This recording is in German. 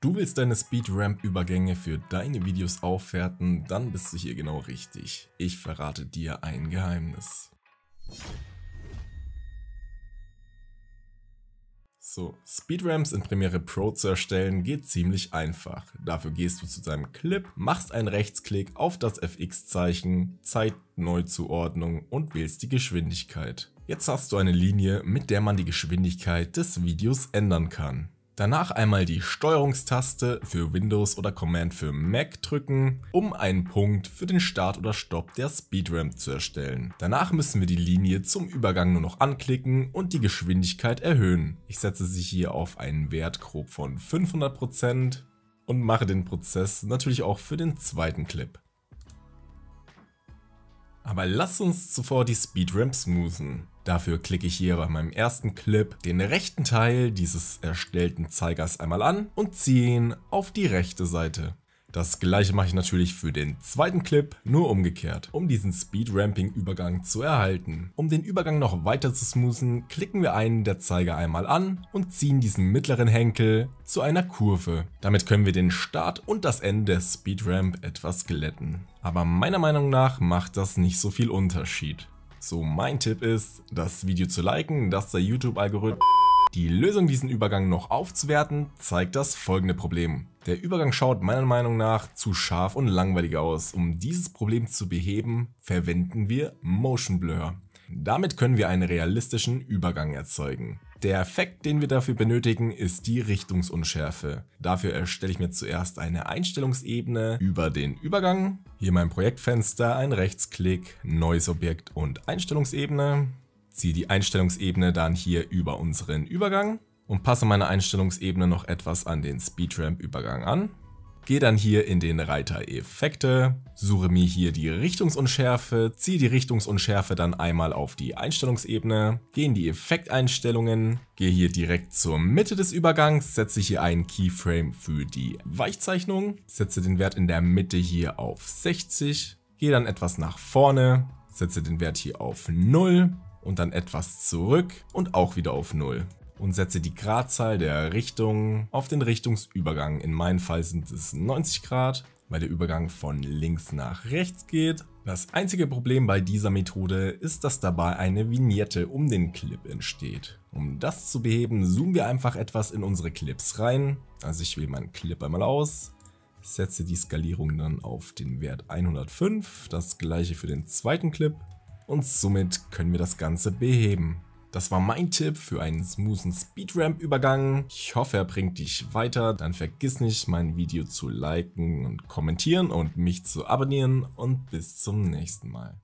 Du willst deine Speedramp-Übergänge für deine Videos aufwerten, dann bist du hier genau richtig. Ich verrate dir ein Geheimnis. So, Speedramps in Premiere Pro zu erstellen geht ziemlich einfach. Dafür gehst du zu deinem Clip, machst einen Rechtsklick auf das FX-Zeichen, Zeitneuzuordnung und wählst die Geschwindigkeit. Jetzt hast du eine Linie, mit der man die Geschwindigkeit des Videos ändern kann. Danach einmal die Steuerungstaste für Windows oder Command für Mac drücken, um einen Punkt für den Start oder Stopp der Speedramp zu erstellen. Danach müssen wir die Linie zum Übergang nur noch anklicken und die Geschwindigkeit erhöhen. Ich setze sie hier auf einen Wert grob von 500% und mache den Prozess natürlich auch für den zweiten Clip. Aber lass uns zuvor die Speedramp smoothen. Dafür klicke ich hier bei meinem ersten Clip den rechten Teil dieses erstellten Zeigers einmal an und ziehe ihn auf die rechte Seite. Das gleiche mache ich natürlich für den zweiten Clip, nur umgekehrt, um diesen Speed-Ramping-Übergang zu erhalten. Um den Übergang noch weiter zu smoothen, klicken wir einen der Zeiger einmal an und ziehen diesen mittleren Henkel zu einer Kurve. Damit können wir den Start und das Ende der Speedramp etwas glätten. Aber meiner Meinung nach macht das nicht so viel Unterschied. So mein Tipp ist, das Video zu liken, dass der YouTube-Algorithmus die Lösung, diesen Übergang noch aufzuwerten, zeigt das folgende Problem. Der Übergang schaut meiner Meinung nach zu scharf und langweilig aus. Um dieses Problem zu beheben, verwenden wir Motion Blur. Damit können wir einen realistischen Übergang erzeugen. Der Effekt, den wir dafür benötigen, ist die Richtungsunschärfe. Dafür erstelle ich mir zuerst eine Einstellungsebene über den Übergang. Hier mein Projektfenster, ein Rechtsklick, neues Objekt und Einstellungsebene ziehe die Einstellungsebene dann hier über unseren Übergang und passe meine Einstellungsebene noch etwas an den Speedramp-Übergang an. Gehe dann hier in den Reiter Effekte, suche mir hier die Richtungsunschärfe, ziehe die Richtungsunschärfe dann einmal auf die Einstellungsebene, gehe in die Effekteinstellungen, gehe hier direkt zur Mitte des Übergangs, setze hier einen Keyframe für die Weichzeichnung, setze den Wert in der Mitte hier auf 60, gehe dann etwas nach vorne, setze den Wert hier auf 0, und dann etwas zurück und auch wieder auf 0 und setze die Gradzahl der Richtung auf den Richtungsübergang. In meinem Fall sind es 90 Grad, weil der Übergang von links nach rechts geht. Das einzige Problem bei dieser Methode ist, dass dabei eine Vignette um den Clip entsteht. Um das zu beheben, zoomen wir einfach etwas in unsere Clips rein. Also ich wähle meinen Clip einmal aus, setze die Skalierung dann auf den Wert 105, das gleiche für den zweiten Clip und somit können wir das Ganze beheben. Das war mein Tipp für einen smoothen Speedramp-Übergang. Ich hoffe, er bringt dich weiter. Dann vergiss nicht, mein Video zu liken und kommentieren und mich zu abonnieren. Und bis zum nächsten Mal.